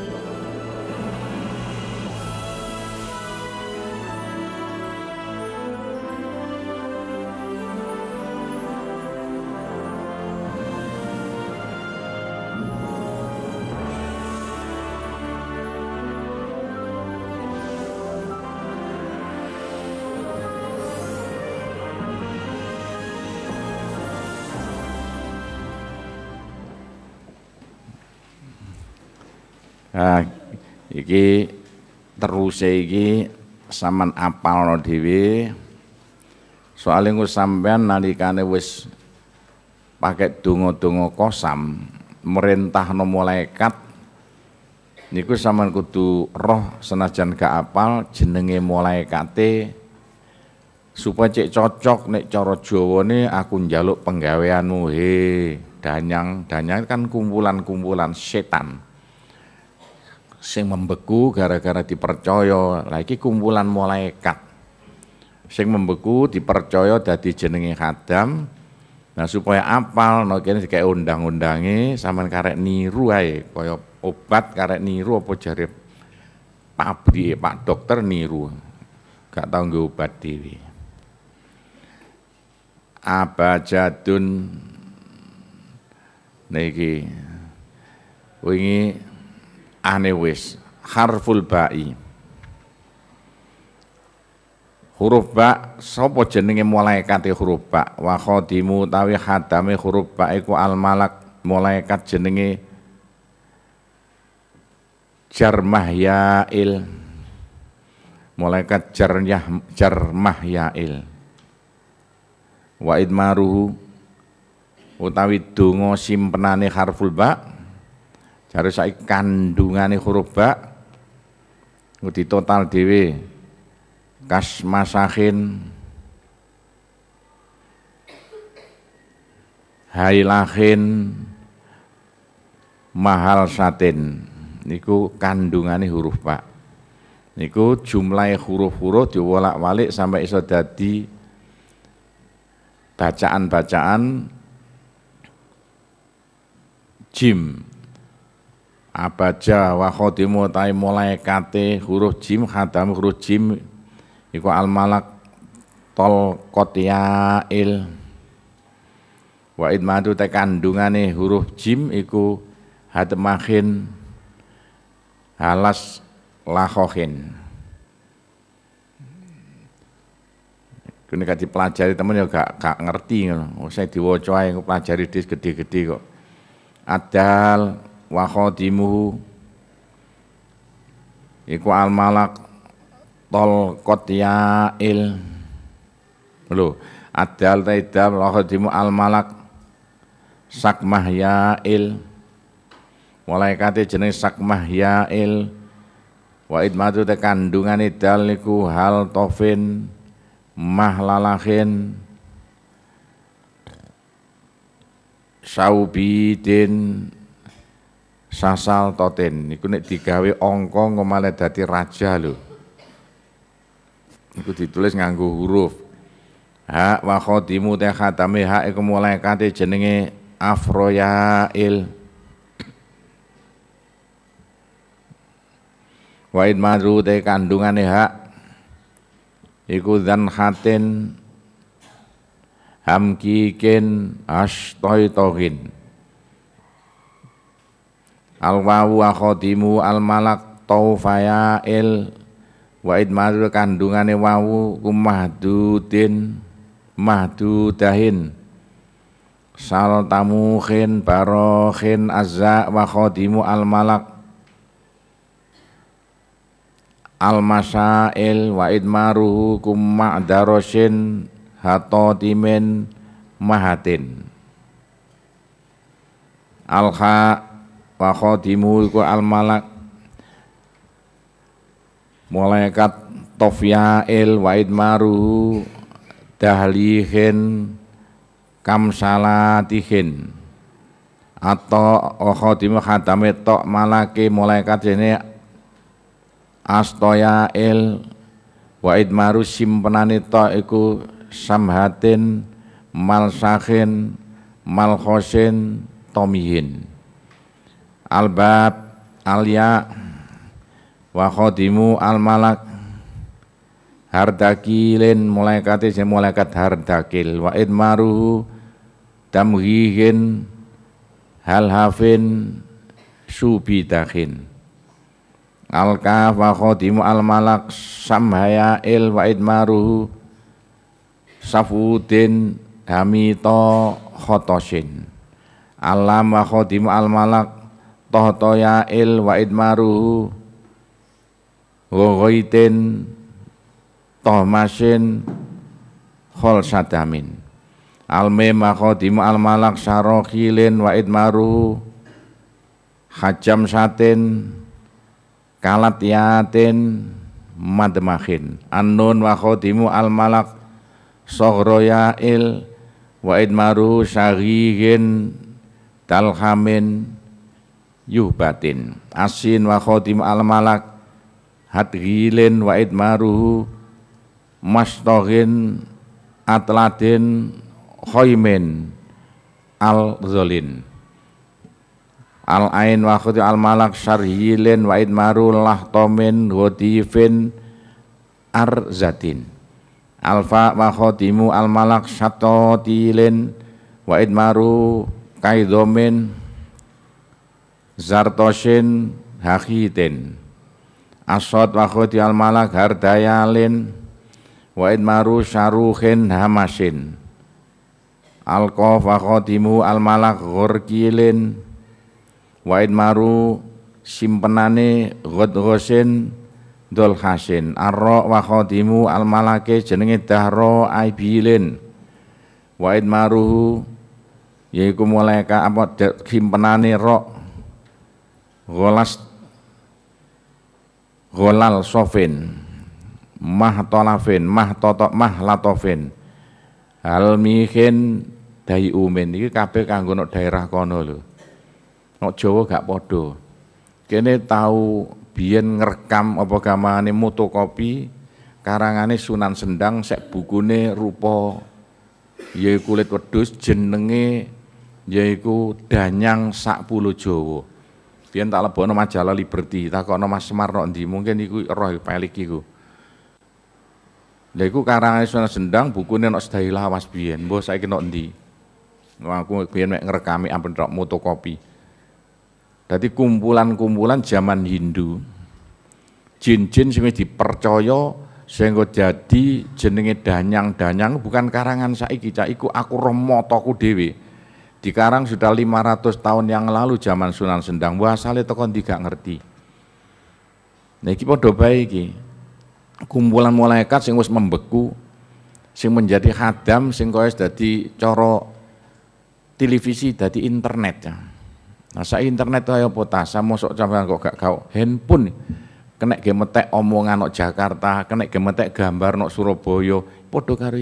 Thank you. ha, ah, iki teruse iki saman apalno dhewe soalé engko sampean nalikane wis pakai donga-donga kosam no malaikat niku saman kudu roh senajan ke apal jenenge malaikate supaya cek cocok nek jowo nih aku njaluk penggaweanmu he danyang danyang kan kumpulan-kumpulan setan sing membeku gara-gara dipercaya lagi kumpulan malaikat sing membeku dipercaya dadi jenenge khadam nah supaya apal no kene kayak undang undangi sama karek niru ae kaya obat karek niru apa jare pabrik Pak dokter niru gak tau nggo obat dhewe abajadun niki wingi ane wis harful ba'i huruf ba sapa jenenge malaikate huruf ba wa khadimu tawi hadame huruf ba iku al malak malaikat jenenge jarmahyail malaikat jarnyah yail wa idmaruhu utawi donga simpenane harful ba' Jare saiki kandungane huruf ba di total dhewe kas masahin lahin mahal satin niku kandungane huruf pak niku jumlah huruf-huruf diwolak-walik sampai iso dadi bacaan-bacaan jim abaja wa khodimu tai mulai kate huruf jim khadam huruf jim iku al malak tol kotia il wa idmatu te kandungane huruf jim iku hatmahin halas lahohin Kene gak dipelajari temen ya gak, gak ngerti ngono. Wis diwocoy ae pelajari dis gede-gede kok. Adal wa khatimuhu iku al malak tol qotyail lho adal taidam wa khatimu al malak sakmah yail malaikate jeneng sakmah yail wa idmatu te kandungan idal niku hal tofin mahlalahin saubidin sasal toten niku nek digawe angka ngomale dadi raja lho niku ditulis nganggo huruf ha wa khadimu ta khatame ha iku malaikate jenenge afroyail wa idmaru te kandungane ha iku zan khatin hamkikin tokin al wawu akhadimu al malak il wa idmadul kandungane wawu kumahdudin mahdudahin sal baro barokhin azza wa khodimu al malak al masail wa idmaruhu kum ma'darosin hatotimin mahatin al kha wa khadimu iku al malak malaikat tofyail wa idmaru dahlihin kamsalatihin atau khadimu khadame tok malake malaikat ini astoyail wa idmaru simpenane tok iku samhatin mal malkhosin tomihin albab alya wa khodimu al malak hardakilin mulaikati si mulaikat hardakil wa idmaruhu tamghihin hal hafin subidahin al kaf wa khodimu al malak samhaya il wa idmaruhu safudin hamito khotosin alam wa khodimu al malak tohtoyail wa idmaruhu Wogoitin Tohmasin Khol sadamin Alme makhodimu almalak Sarokhilin wa idmaruhu Hajam satin Kalat yatin Madmahin Annun makhodimu almalak Sohroyail Wa idmaruhu syagigin Talhamin yuhbatin asin wa khotim al malak gilin wa idmaruhu mastohin atladin khoymin al zolin al ain wa khotim al malak syarhilin wa idmaru lahtomin hodifin arzatin alfa wa khotimu al malak syatotilin wa idmaru kaidomin Zartoshin Hakitin Asad wa al malak hardayalin wa maru syaruhin hamasin Alkof wa timu al malak ghurkilin wa maru simpenane ghadghasin dolhasin Arro wa timu al malak jenenge dahro aibilin wa maru yaiku malaika apa simpenane rok golas golal sofin mahtolafin mahtoto mahlatofin halmihin dai umin iki kabeh kanggo nok daerah kono lho nok Jawa gak Podo, kene tau biyen ngrekam apa gamane motokopi karangane Sunan Sendang sek bukune rupa yaiku kulit wedhus jenenge yaiku Danyang pulo Jawa biar tak lebokno majalah Liberty, takokno Mas Semar no di mungkin iku roh pelik iku. Lha iku karangane Sunan Sendang bukune nok sedahi lawas biyen, mbah saiki nok ndi. Wah, aku biyen mek ngrekami ampun tok motokopi. Dadi kumpulan-kumpulan zaman Hindu. Jin-jin sing dipercaya sehingga jadi jenenge danyang-danyang bukan karangan saiki cah iku aku roh motoku dhewe. Di Karang sudah 500 tahun yang lalu zaman Sunan Sendang, wah sale tekon tidak ngerti. Nah iki padha bae Kumpulan malaikat sing wis membeku, sing menjadi hadam, sing koyo dadi coro televisi dadi internet ya. Nah, saya internet kaya apa mau mosok sampean kok gak kau handphone kena gemetek omongan nok Jakarta, kena gemetek gambar nok Surabaya, podo karo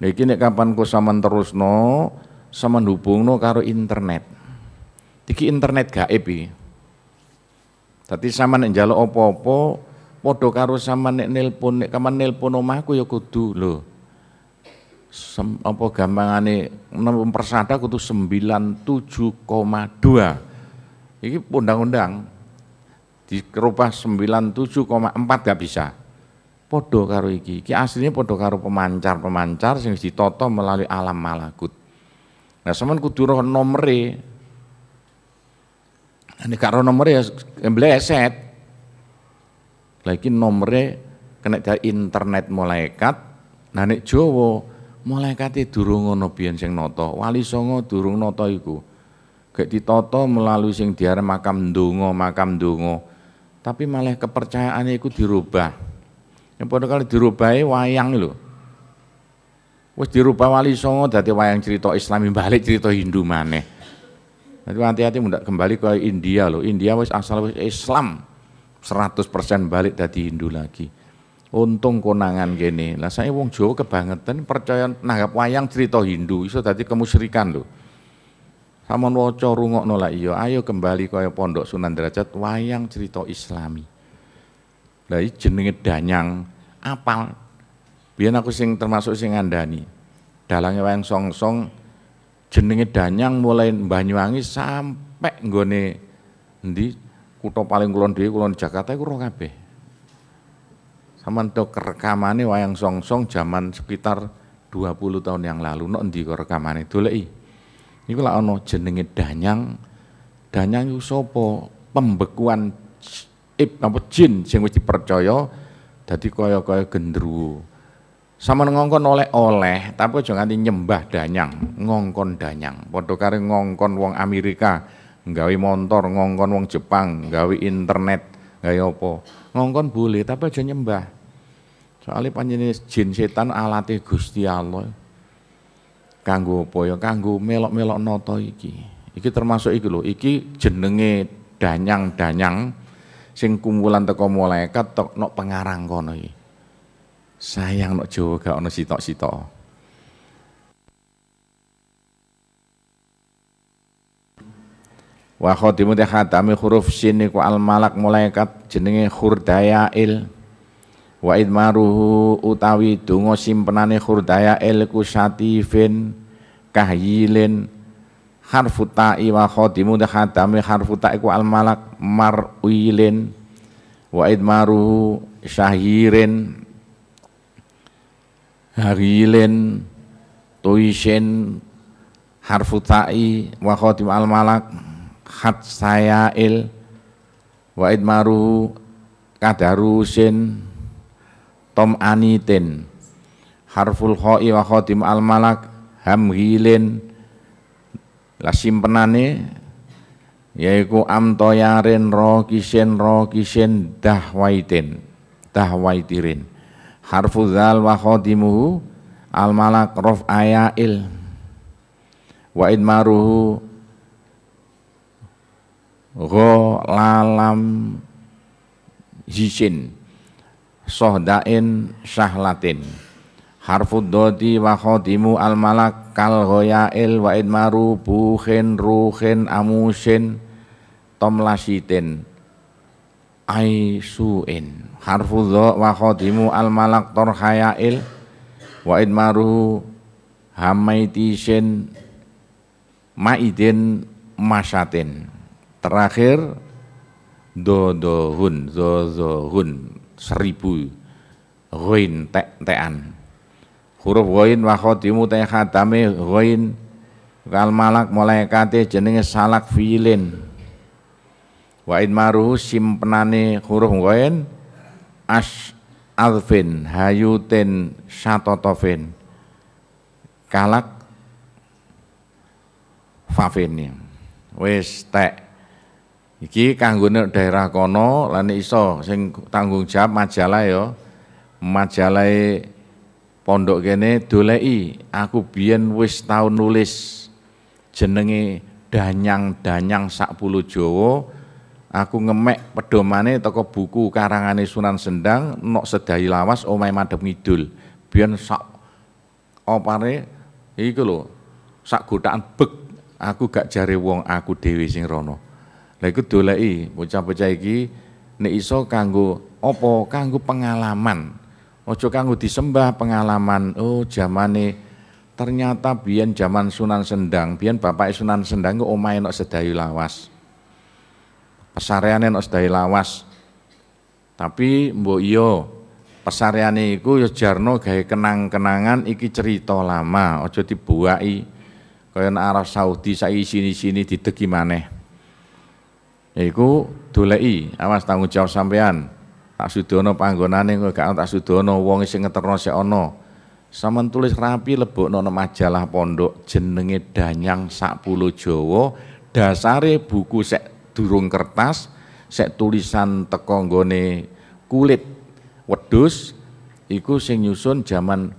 Nah, iki nek kapan ku sampean no, sama no karo internet. tiki internet ga epi, tapi sama nek jalo opo opo, podo karo sama nek nelpon nek kaman nelpon omahku ya kudu lo. Sem, apa gampangane persada kudu dua, Iki undang-undang di sembilan tujuh koma empat gak bisa. Podo karo iki. Iki aslinya podo karo pemancar-pemancar sing ditoto melalui alam malakut. Nah, sampean kudu roh nomere. Nek gak roh nomere ya mbleset. Lah iki nomere kena internet malaikat. Nah nek Jawa malaikate durung ngono biyen sing nata. Wali Songo durung nata iku. Gek ditata melalui sing diare makam ndonga, makam ndonga. Tapi malah kepercayaannya e ikut dirubah. Yang pada kali dirubahi e wayang lho. Wis dirupa Wali Songo dadi wayang cerita Islami balik cerita Hindu maneh. Nanti hati-hati mundak kembali ke India loh. India wis asal wis Islam 100% balik dadi Hindu lagi. Untung konangan gini. Lah saya wong Jawa kebangetan percaya nanggap wayang cerita Hindu iso dadi kemusyrikan loh. Samon waca rungokno lah iya, ayo kembali kaya pondok Sunan Derajat wayang cerita Islami. Lah jenenge danyang apal biar aku sing termasuk sing ngandani. dalangnya wayang song song jenenge Danyang mulai Banyuwangi sampai nggone di kuto paling kulon di kulon Jakarta itu ora kabeh. Saman to rekamane wayang song song zaman sekitar 20 tahun yang lalu nok di kok itu lagi Ini kalau ono jenenge Danyang. Danyang itu sopo Pembekuan ip, apa jin sing wis dipercaya jadi kaya-kaya gendruwo sama ngongkon oleh-oleh tapi jangan di nyembah danyang ngongkon danyang padha kare ngongkon wong Amerika nggawe motor ngongkon wong Jepang nggawe internet nggawe apa ngongkon boleh tapi aja nyembah soalnya panjenis jin setan alate Gusti Allah kanggo apa ya kanggo melok-melok noto iki iki termasuk iki lho iki jenenge danyang-danyang sing kumpulan teko malaikat tok nok pengarang kono iki Sayang nak Jawa gak ono sitok-sitok. Wa khatimu teh khatami huruf sin ku al malak malaikat jenenge khurdayail. Wa idmaruhu utawi dungo simpenane khurdayail ku syatifin kahyilin harfu ta'i wa khodimu teh khatami harfu ta'i ku al malak maruilin wa idmaruhu syahirin harilen tuisen Harfutai, ta'i wa al malak hat sayail wa Maru, kadarusin tom Aniten, harful khoi wa khatim al malak hamhilin la simpenane yaiku amtoyarin rokisin rokisin dahwaitin dahwaitirin harfu zal wa al malak rof ayail wa idmaruhu go lalam jisin sohdain syahlatin harfu dodi wa khodimu al malak kal goyail wa idmaru buhin ruhin amusin tomlasitin aisuin harfu dha wa khadimu al malak torhayail wa idmaruhu hamaitishin maidin masatin terakhir dodohun dodohun seribu ghoin te tean huruf ghoin wa khadimu te khatame ghoin kal malak malaikate jenenge salak filin wa in maru simpenane huruf ngoen as alfin hayuten satotofin kalak fafin wes tek iki kanggone daerah kono lan iso sing tanggung jawab majalah ya majalah e pondok kene dolei aku biyen wis tau nulis jenenge danyang-danyang sak pulau Jawa Aku ngemek pedomane toko buku karangane Sunan Sendang nok sedahi lawas omai madem ngidul. biar sak opare iku lho sak godaan bek, aku gak jare wong aku Dewi sing rono. Lah iku dolei, bocah-bocah iki nek iso kanggo opo kanggo pengalaman. Ojo kanggo disembah pengalaman. Oh zamane ternyata biyen zaman Sunan Sendang, biyen bapak Sunan Sendang ku omahe nok sedayu lawas pesareane nek sedahe lawas. Tapi mbok iya pesareane iku ya jarno gawe kenang-kenangan iki cerita lama, aja dibuai kaya arah Saudi saiki sini-sini didegi maneh. Ya iku doleki, awas ah, tanggung jawab sampean. Tak sudono panggonane kowe gak tak sudono wong sing ngeterno sik ana. tulis rapi lebokno nang majalah pondok jenenge Danyang Sakpulo Jawa, dasare buku sek durung kertas sek tulisan tekonggone kulit wedus iku sing nyusun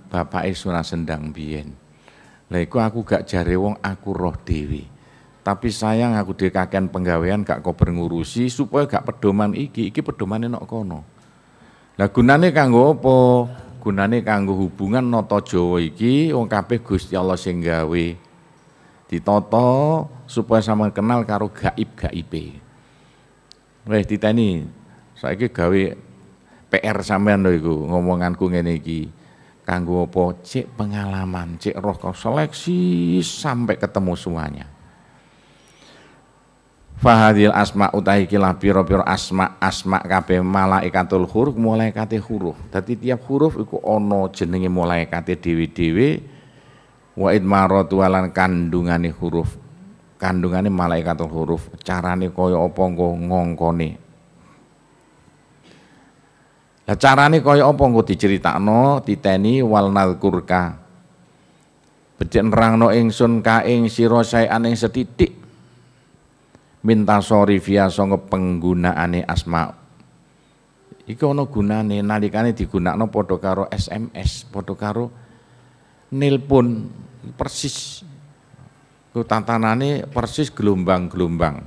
bapak Isuna Sendang Bien. Lah iku aku gak jare wong aku roh dewi. Tapi sayang aku dhewe kakean penggawean gak kober ngurusi supaya gak pedoman iki, iki pedomane nok kono. Lah gunane kanggo apa? Gunane kanggo hubungan noto Jawa iki wong kabeh Gusti Allah sing gawe ditoto supaya sama kenal karo gaib gaibe. Wes saya ke gawe PR sampean doyku ngomongan ngomonganku ngene iki. Kanggo apa? Cek pengalaman, cek roh kau seleksi sampai ketemu semuanya. Fahadil asma utahi kilah piro-piro asma asma kabeh malaikatul huruf mulai kate huruf. tapi tiap huruf ikut ono jenengi mulai kate dewi-dewi wa idmaratu walan kandungane huruf kandungane malaikatul huruf carane kaya apa nggo ngongkone lah carane kaya apa nggo diceritakno titeni wal nadzkurka becik nerangno ingsun ka ing sira saean ing sethithik minta sori via sanga penggunaane asma iki ana gunane nalikane digunakno padha karo SMS padha karo nilpun persis ku tantanane persis gelombang-gelombang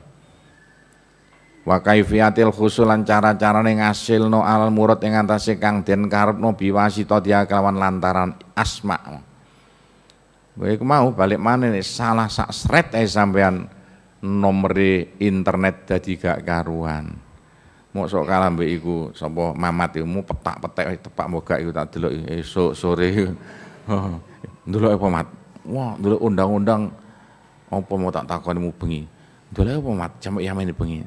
wa kaifiatil khusulan cara-carane ngasilno al murad ing antase kang den karepno biwasita dia kelawan lantaran asma Baik mau balik mana nih salah sak sret eh sampean nomor internet jadi gak karuan. sok kalah be iku sobo Mamat ilmu petak petak tepak mbok gak iku tak dulu esok sore. dulu apa, Mat? Wah, dulu undang-undang apa mau tak takoni mu bengi. Ndelok apa, Mat? Jamak pengi ya bengi.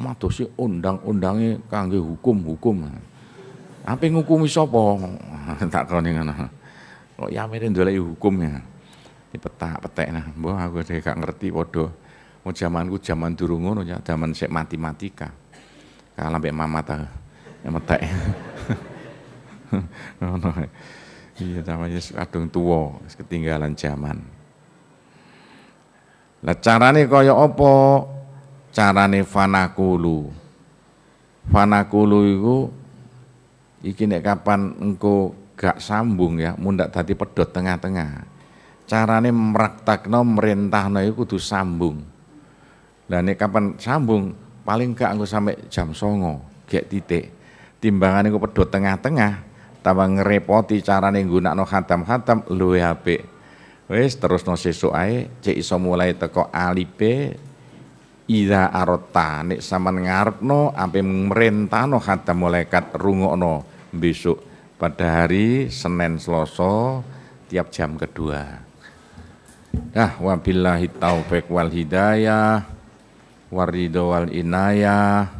Madosi ya undang undangnya kangge hukum-hukum. Apa hukum sapa? tak takoni ngono. Kok dulu ya ndoleki hukum ya. petak petak nah. boh aku dhewe gak ngerti bodoh mau zamanku zaman durung ngono ya, jaman sik matematika. Kalah mbek mamat aku. Ya metek. Iya, namanya kadung adung tua, ketinggalan zaman. Lah carane kaya apa? Carane fanakulu. Fanakulu iku iki nek kapan engko gak sambung ya, mundak tadi pedot tengah-tengah. Carane mraktakno merintahno iku kudu sambung. Lah nek kapan sambung paling gak engko sampai jam songo, gak titik. Timbangan engko pedot tengah-tengah, tambah ngerepoti no hatam hatam lu HP wes terus no sesuk ae cek iso mulai teko alipe Ida arota nih sama ngarep no ampe merentano khatam malaikat rungokno besok pada hari Senin Selasa tiap jam kedua. Nah, wabillahi taufik wal hidayah, waridho wal inayah,